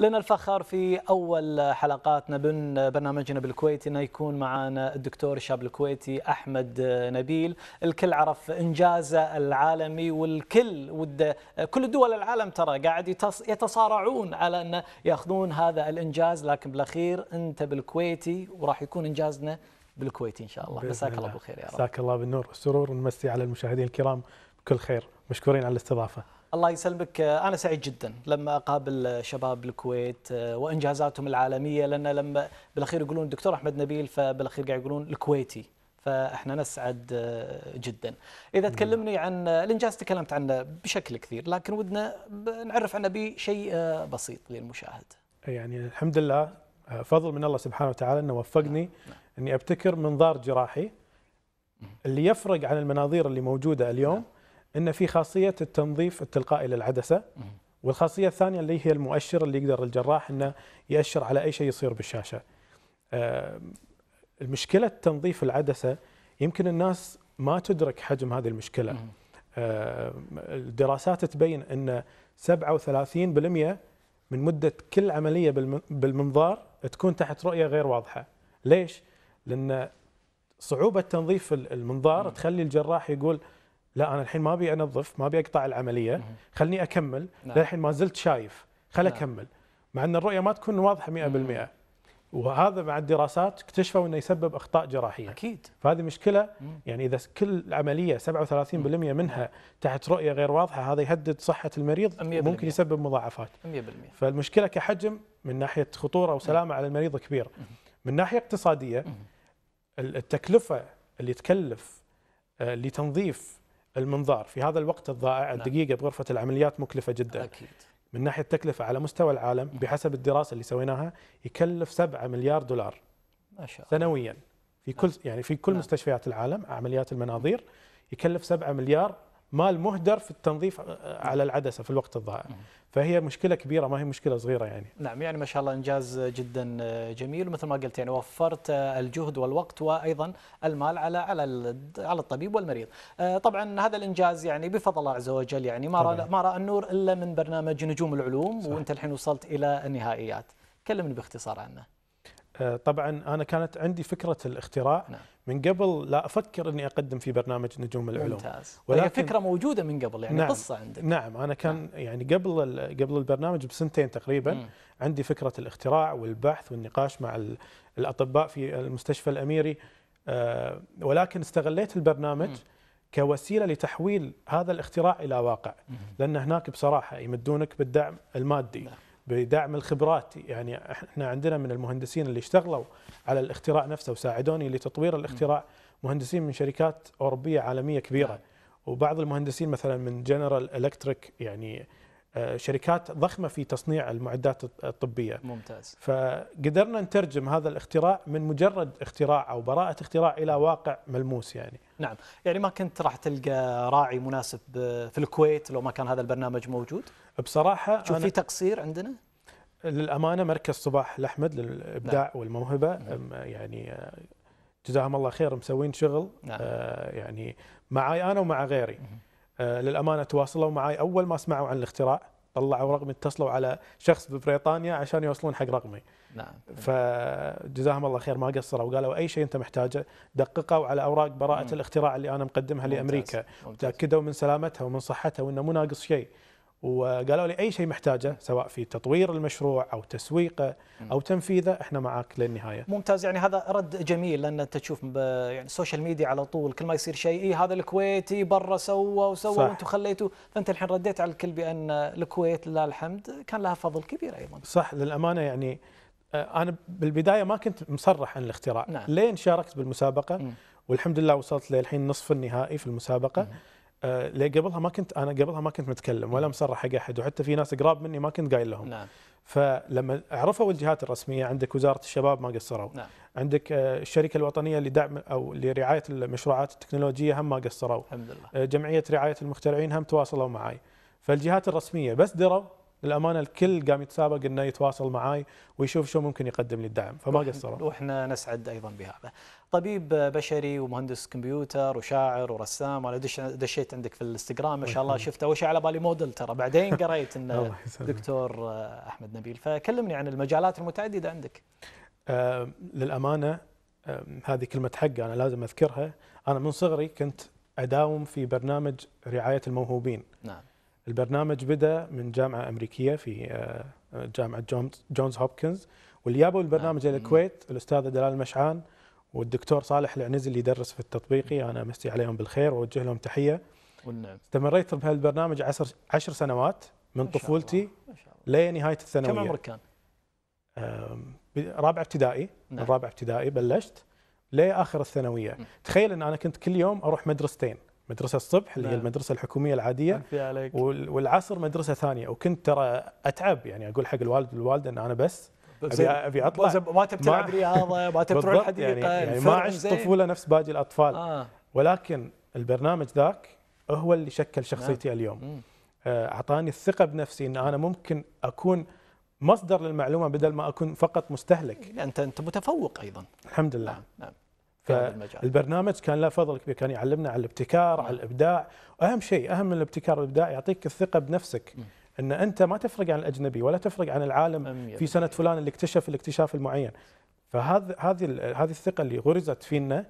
لنا الفخر في أول حلقاتنا من برنامجنا بالكويتي أنه يكون معنا الدكتور الشاب الكويتي أحمد نبيل الكل عرف إنجازه العالمي والكل ود كل دول العالم ترى قاعد يتصارعون على أن يأخذون هذا الإنجاز لكن بالأخير أنت بالكويتي وراح يكون إنجازنا بالكويتي إن شاء الله مساك الله بالخير يا رب مساك الله بالنور والسرور ونمسي على المشاهدين الكرام بكل خير مشكورين على الاستضافة الله يسلمك انا سعيد جدا لما اقابل شباب الكويت آه، وانجازاتهم العالميه لان لما بالاخير يقولون الدكتور احمد نبيل فبالاخير قاعد يقولون الكويتي فاحنا نسعد آه، جدا. اذا تكلمني عن آه، الانجاز تكلمت عنه بشكل كثير لكن ودنا نعرف عنه بشيء بسيط للمشاهد. يعني الحمد لله فضل من الله سبحانه وتعالى انه وفقني نعم. نعم. اني ابتكر منظار جراحي اللي يفرق عن المناظير اللي موجوده اليوم نعم. ان في خاصيه التنظيف التلقائي للعدسه والخاصيه الثانيه اللي هي المؤشر اللي يقدر الجراح انه يأشر على اي شيء يصير بالشاشه. آه، المشكله تنظيف العدسه يمكن الناس ما تدرك حجم هذه المشكله. آه، الدراسات تبين ان 37% من مده كل عمليه بالمنظار تكون تحت رؤيه غير واضحه. ليش؟ لان صعوبه تنظيف المنظار تخلي الجراح يقول لا انا الحين ما ابي انظف ما ابي اقطع العمليه خلني اكمل نعم. للحين ما زلت شايف خل نعم. اكمل مع ان الرؤيه ما تكون واضحه 100% وهذا مع الدراسات اكتشفوا انه يسبب اخطاء جراحيه اكيد فهذه مشكله يعني اذا كل عمليه 37% منها تحت رؤيه غير واضحه هذا يهدد صحه المريض ممكن وممكن يسبب مضاعفات 100% فالمشكله كحجم من ناحيه خطوره وسلامه على المريض كبير من ناحيه اقتصاديه التكلفه اللي تكلف آه، لتنظيف المنظار في هذا الوقت الضائع نعم. الدقيقه بغرفه العمليات مكلفه جدا اكيد من ناحيه التكلفه على مستوى العالم نعم. بحسب الدراسه اللي سويناها يكلف 7 مليار دولار ما شاء الله سنويا في كل نعم. يعني في كل مستشفيات العالم عمليات المناظير يكلف 7 مليار مال مهدر في التنظيف آه، على العدسه في الوقت الضائع فهي مشكله كبيره ما هي مشكله صغيره يعني نعم يعني ما شاء الله انجاز جدا آه، جميل ومثل ما قلت يعني وفرت آه، الجهد والوقت وايضا المال على على على الطبيب والمريض طبعا هذا الانجاز يعني بفضل الله عز وجل يعني ما ما راى النور الا من برنامج نجوم العلوم صح. وانت الحين وصلت الى النهائيات كلمني باختصار عنه طبعا انا كانت عندي فكره الاختراع نعم. من قبل لا افكر اني اقدم في برنامج نجوم العلوم ممتاز فكره موجوده من قبل يعني نعم قصه عندك نعم انا كان نعم يعني قبل قبل البرنامج بسنتين تقريبا عندي فكره الاختراع والبحث والنقاش مع الاطباء في المستشفى الاميري آه، ولكن استغليت البرنامج كوسيله لتحويل هذا الاختراع الى واقع لان هناك بصراحه يمدونك بالدعم المادي نعم بدعم الخبرات يعني احنا عندنا من المهندسين اللي اشتغلوا على الاختراع نفسه وساعدوني لتطوير الاختراع مهندسين من شركات اوروبيه عالميه كبيره نعم. وبعض المهندسين مثلا من جنرال الكتريك يعني آه، شركات ضخمة في تصنيع المعدات الطبية ممتاز فقدرنا نترجم هذا الاختراع من مجرد اختراع أو براءة اختراع إلى واقع ملموس يعني نعم يعني ما كنت راح تلقى راعي مناسب في الكويت لو ما كان هذا البرنامج موجود بصراحة شوف في تقصير عندنا للأمانة مركز صباح الأحمد للإبداع نعم. والموهبة نعم. يعني آه، جزاهم الله خير مسوين شغل نعم. آه، يعني معي أنا ومع غيري نعم. آه، للامانه تواصلوا معي اول ما سمعوا عن الاختراع طلعوا رقمي اتصلوا على شخص ببريطانيا عشان يوصلون حق رقمي نعم فجزاهم الله خير ما قصروا وقالوا اي شيء انت محتاجه دققوا على اوراق براءه مم. الاختراع اللي انا مقدمها ممتاز. لامريكا ممتاز. تاكدوا من سلامتها ومن صحتها وانه مو ناقص شيء وقالوا لي اي شيء محتاجه سواء في تطوير المشروع او تسويقه او تنفيذه احنا معاك للنهايه. ممتاز يعني هذا رد جميل لان انت تشوف يعني السوشيال ميديا على طول كل ما يصير شيء إيه هذا الكويتي برا سوى وسوى وانتم خليتوا فانت الحين رديت على الكل بان الكويت لله الحمد كان لها فضل كبير ايضا. صح للامانه يعني آه، انا بالبدايه ما كنت مصرح عن الاختراع نعم. لين شاركت بالمسابقه م. والحمد لله وصلت للحين نصف النهائي في المسابقه. م. آه ليه قبلها ما كنت انا قبلها ما كنت متكلم ولا مصرح حق احد وحتى في ناس قراب مني ما كنت قايل لهم نعم. فلما عرفوا الجهات الرسميه عندك وزاره الشباب ما قصروا نعم. عندك آه، الشركه الوطنيه لدعم او لرعايه المشروعات التكنولوجيه هم ما قصروا الحمد لله آه، جمعيه رعايه المخترعين هم تواصلوا معي فالجهات الرسميه بس دروا للامانه الكل قام يتسابق انه يتواصل معاي ويشوف شو ممكن يقدم لي الدعم فما طيب، قصروا واحنا نسعد ايضا بهذا. طبيب بشري ومهندس كمبيوتر وشاعر ورسام وانا دشيت عندك في الانستغرام ما شاء الله شفته اول شيء على بالي موديل ترى بعدين قريت ان دكتور احمد نبيل فكلمني عن المجالات المتعدده عندك. آه للامانه آه هذه كلمه حق انا لازم اذكرها انا من صغري كنت اداوم في برنامج رعايه الموهوبين. البرنامج بدا من جامعه امريكيه في آه، جامعه جونز هوبكنز واللي جابوا البرنامج نعم. الى الكويت الاستاذه دلال مشعان والدكتور صالح العنز اللي يدرس في التطبيقي انا امسي عليهم بالخير واوجه لهم تحيه والنعم استمريت بهالبرنامج عشر, عشر سنوات من طفولتي لنهايه الثانويه كم عمرك كان؟ رابع ابتدائي نعم. من رابع ابتدائي بلشت لاخر الثانويه تخيل ان انا كنت كل يوم اروح مدرستين مدرسه الصبح اللي هي نعم. المدرسه الحكوميه العاديه عليك. والعصر مدرسه ثانيه وكنت ترى اتعب يعني اقول حق الوالد والوالده ان انا بس ابي ابي اطلع ما تبي تلعب رياضه ما تبي يعني- تروح الحديقه يعني, يعني ما عشت طفوله نفس باقي الاطفال آه. ولكن البرنامج ذاك هو اللي شكل نعم. شخصيتي نعم. اليوم آه، اعطاني الثقه بنفسي ان انا ممكن اكون مصدر للمعلومه بدل ما اكون فقط مستهلك يعني انت انت متفوق ايضا الحمد لله نعم. نعم. البرنامج كان له فضل كبير كان يعلمنا على الابتكار على نعم. الابداع واهم شيء اهم من الابتكار والابداع يعطيك الثقه بنفسك ان انت ما تفرق عن الاجنبي ولا تفرق عن العالم في سنه فلان اللي اكتشف الاكتشاف المعين فهذه هذه هذه الثقه اللي غرزت فينا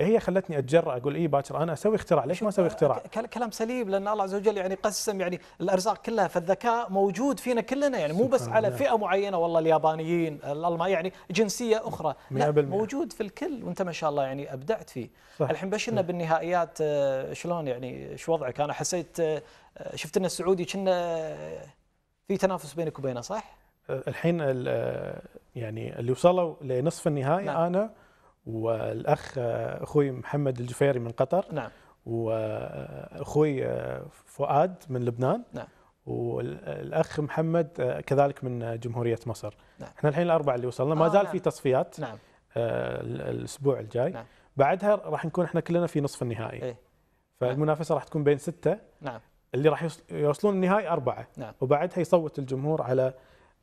هي خلتني اتجرأ اقول اي باكر انا اسوي اختراع ليش ما اسوي اختراع؟ كلام سليم لان الله عز وجل يعني قسم يعني الارزاق كلها فالذكاء موجود فينا كلنا يعني مو بس على فئه معينه والله اليابانيين الالمان يعني جنسيه اخرى لا موجود في الكل وانت ما شاء الله يعني ابدعت فيه صح. الحين بشنا بالنهائيات آه، شلون يعني ايش وضعك انا حسيت آه، آه، شفت ان السعودي كنا في تنافس بينك وبينه صح؟ الحين يعني اللي وصلوا لنصف النهائي نعم. انا والاخ اخوي محمد الجفيري من قطر نعم واخوي آه، فؤاد من لبنان نعم والاخ محمد آه، كذلك من آه، جمهوريه مصر نعم. احنا الحين الاربعه اللي وصلنا ما آه زال نعم. في تصفيات نعم. آه الاسبوع الجاي نعم. بعدها راح نكون احنا كلنا في نصف النهائي إيه؟ فالمنافسه نعم. راح تكون بين سته نعم. اللي راح يوصلون النهائي اربعه نعم. وبعدها يصوت الجمهور على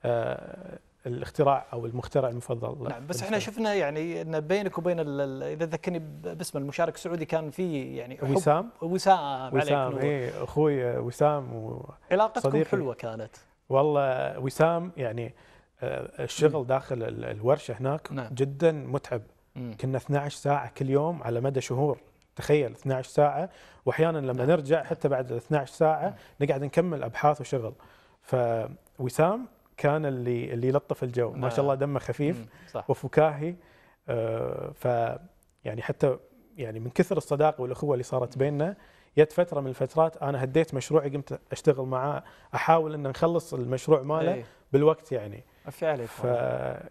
آه الاختراع او المخترع المفضل نعم بس احنا شفنا يعني ان بينك وبين اذا ذكرني باسم المشارك السعودي كان في يعني حب وسام وسام وسام اي اخوي وسام و علاقتكم حلوه كانت والله وسام يعني آه، الشغل داخل الورشه هناك نعم. جدا متعب مم. كنا 12 ساعه كل يوم على مدى شهور تخيل 12 ساعه واحيانا لما نعم. نرجع حتى بعد 12 ساعه نقعد نكمل ابحاث وشغل فوسام كان اللي اللي يلطف الجو ما شاء الله آه. دمه خفيف صح. وفكاهي آه، ف يعني حتى يعني من كثر الصداقه والاخوه اللي صارت بيننا جت فتره من الفترات انا هديت مشروعي قمت اشتغل معاه احاول ان نخلص المشروع ماله إيه. بالوقت يعني عفي ف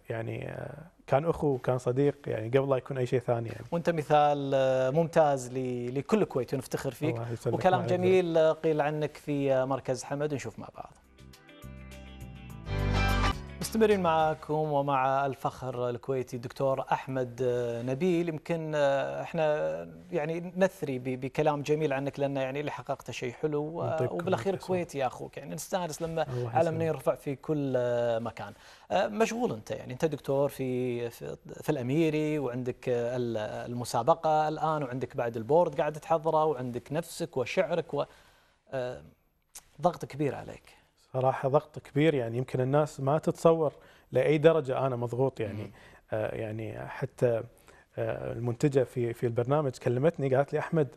يعني آه، كان اخو وكان صديق يعني قبل لا يكون اي شيء ثاني يعني. وانت مثال ممتاز لكل الكويت ونفتخر فيك وكلام جميل قيل عنك في مركز حمد ونشوف مع بعض مستمرين معكم ومع الفخر الكويتي الدكتور احمد آه، نبيل يمكن آه، احنا يعني نثري بكلام جميل عنك لان يعني اللي حققته شيء حلو وبالاخير كويتي يا اخوك يعني نستانس لما علمنا يرفع في كل آه، مكان مشغول انت يعني انت دكتور في في, في الاميري وعندك المسابقه الان وعندك بعد البورد قاعد تحضره وعندك نفسك وشعرك و ضغط كبير عليك صراحه ضغط كبير يعني يمكن الناس ما تتصور لاي درجه انا مضغوط يعني آه يعني حتى آه المنتجه في في البرنامج كلمتني قالت لي احمد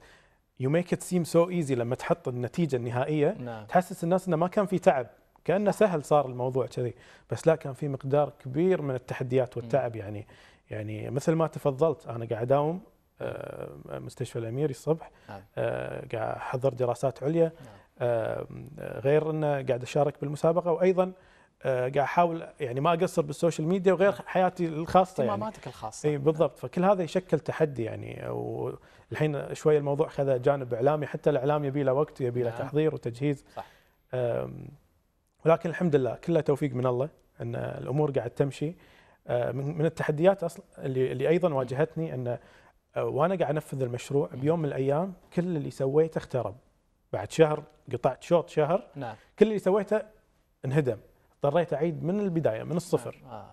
يو ميك ات سيم سو ايزي لما تحط النتيجه النهائيه نعم. تحسس الناس انه ما كان في تعب كانه سهل صار الموضوع كذي بس لا كان في مقدار كبير من التحديات والتعب يعني يعني مثل ما تفضلت انا قاعد اداوم آه، مستشفى الاميري الصبح نعم. آه، قاعد احضر دراسات عليا نعم. غير انه قاعد اشارك بالمسابقه وايضا آه، قاعد احاول يعني ما اقصر بالسوشيال ميديا وغير نعم. حياتي الخاصه يعني اهتماماتك الخاصه اي بالضبط نعم. فكل هذا يشكل تحدي يعني والحين شوي الموضوع خذ جانب اعلامي حتى الاعلام يبي له وقت ويبي له نعم. تحضير وتجهيز صح ولكن الحمد لله كله توفيق من الله ان الامور قاعد تمشي آه، من التحديات اصلا اللي, اللي ايضا واجهتني ان آه، وانا قاعد انفذ المشروع بيوم من الايام كل اللي سويته اخترب بعد شهر قطعت شوط شهر نعم. كل اللي سويته انهدم اضطريت اعيد من البدايه من الصفر نعم. آه.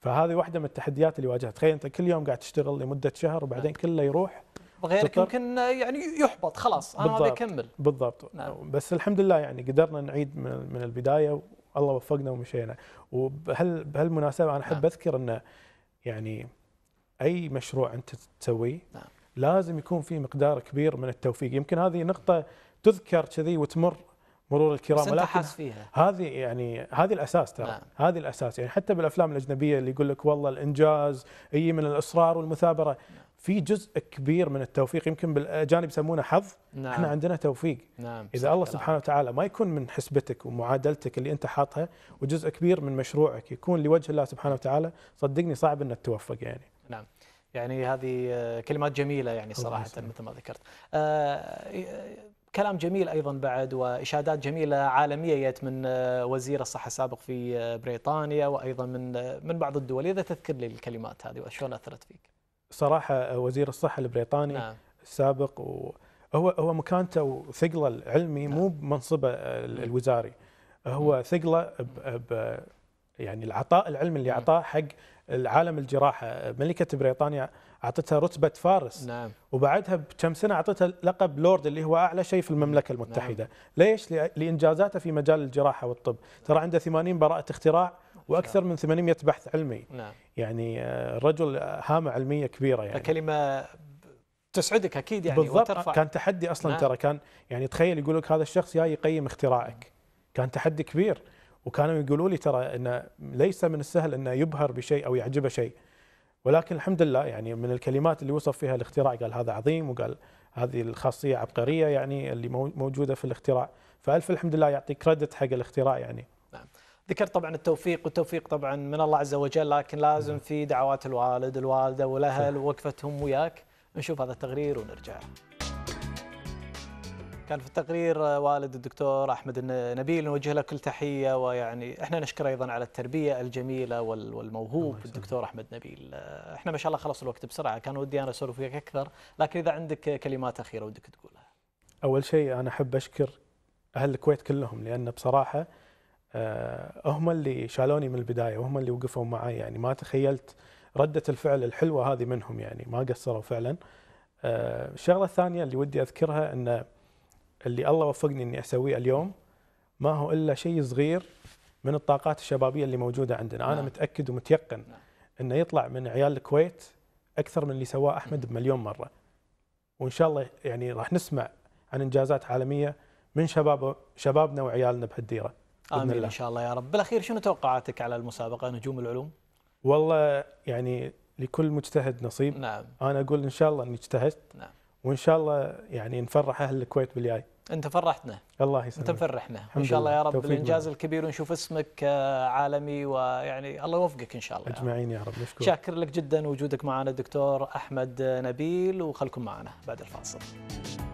فهذه واحده من التحديات اللي واجهت تخيل انت كل يوم قاعد تشتغل لمده شهر وبعدين نعم. كله يروح غيرك يمكن آه، يعني يحبط خلاص انا ابي بكمل بالضبط نعم. بس الحمد لله يعني قدرنا نعيد من, من البدايه والله وفقنا ومشينا وبهال بهالمناسبه انا احب نعم. اذكر انه يعني اي مشروع انت تسويه نعم. لازم يكون في مقدار كبير من التوفيق يمكن هذه نقطه تذكر كذي وتمر مرور الكرام بس فيها هذه يعني هذه الاساس ترى نعم. هذه الاساس يعني حتى بالافلام الاجنبيه اللي يقول لك والله الانجاز اي من الاصرار والمثابره نعم. في جزء كبير من التوفيق يمكن بالاجانب يسمونه حظ نعم. احنا عندنا توفيق نعم. اذا الله سبحانه وتعالى ما يكون من حسبتك ومعادلتك اللي انت حاطها وجزء كبير من مشروعك يكون لوجه الله سبحانه وتعالى صدقني صعب انك توفق يعني نعم يعني هذه كلمات جميله يعني صراحه مثل ما ذكرت آه كلام جميل ايضا بعد واشادات جميله عالميه جت من آه، وزير الصحه السابق في آه، بريطانيا وايضا من آه، من بعض الدول، اذا تذكر لي الكلمات هذه وشلون اثرت فيك؟ صراحه وزير الصحه البريطاني نعم. السابق وهو هو مكانته وثقله العلمي نعم. مو بمنصبه نعم. الوزاري هو نعم. ثقله ب يعني العطاء العلمي اللي اعطاه نعم. حق العالم الجراحه ملكه بريطانيا اعطتها رتبه فارس نعم. وبعدها بكم سنه اعطتها لقب لورد اللي هو اعلى شيء في المملكه نعم. المتحده نعم. ليش لانجازاته في مجال الجراحه والطب ترى عنده 80 براءه اختراع واكثر من 800 بحث علمي نعم. يعني الرجل آه، هامه علميه كبيره يعني كلمه تسعدك اكيد يعني بالضبط وترفع. كان تحدي اصلا نعم. ترى كان يعني تخيل يقول لك هذا الشخص جاي يقيم اختراعك كان تحدي كبير وكانوا يقولوا لي ترى انه ليس من السهل انه يبهر بشيء او يعجبه شيء ولكن الحمد لله يعني من الكلمات اللي وصف فيها الاختراع قال هذا عظيم وقال هذه الخاصيه عبقريه يعني اللي موجوده في الاختراع فالف الحمد لله يعطي كريدت حق الاختراع يعني نعم ذكرت طبعا التوفيق والتوفيق طبعا من الله عز وجل لكن لازم نعم. في دعوات الوالد الوالده والاهل وقفتهم وياك نشوف هذا التقرير ونرجع كان في التقرير آه، والد الدكتور احمد النبيل نوجه له كل تحيه ويعني احنا نشكره ايضا على التربيه الجميله والموهوب الدكتور احمد نبيل آه، احنا ما شاء الله خلص الوقت بسرعه كان ودي انا اسولف وياك اكثر لكن اذا عندك كلمات اخيره ودك تقولها اول شيء انا احب اشكر اهل الكويت كلهم لان بصراحه آه، هم اللي شالوني من البدايه وهم اللي وقفوا معي يعني ما تخيلت رده الفعل الحلوه هذه منهم يعني ما قصروا فعلا الشغله الثانيه اللي ودي اذكرها انه اللي الله وفقني اني اسويه اليوم ما هو الا شيء صغير من الطاقات الشبابيه اللي موجوده عندنا، انا نعم. متاكد ومتيقن نعم. انه يطلع من عيال الكويت اكثر من اللي سواه احمد بمليون مره. وان شاء الله يعني راح نسمع عن انجازات عالميه من شباب شبابنا وعيالنا بهالديره. امين الله. ان شاء الله يا رب، بالاخير شنو توقعاتك على المسابقه نجوم العلوم؟ والله يعني لكل مجتهد نصيب نعم انا اقول ان شاء الله اني اجتهدت نعم وان شاء الله يعني نفرح اهل الكويت بالجاي انت فرحتنا الله يسلمك انت مفرحنا ان شاء الله يا رب الانجاز الكبير ونشوف اسمك آه، عالمي ويعني الله يوفقك ان شاء الله اجمعين يا رب نشكر شاكر لك جدا وجودك معنا الدكتور احمد نبيل وخلكم معنا بعد الفاصل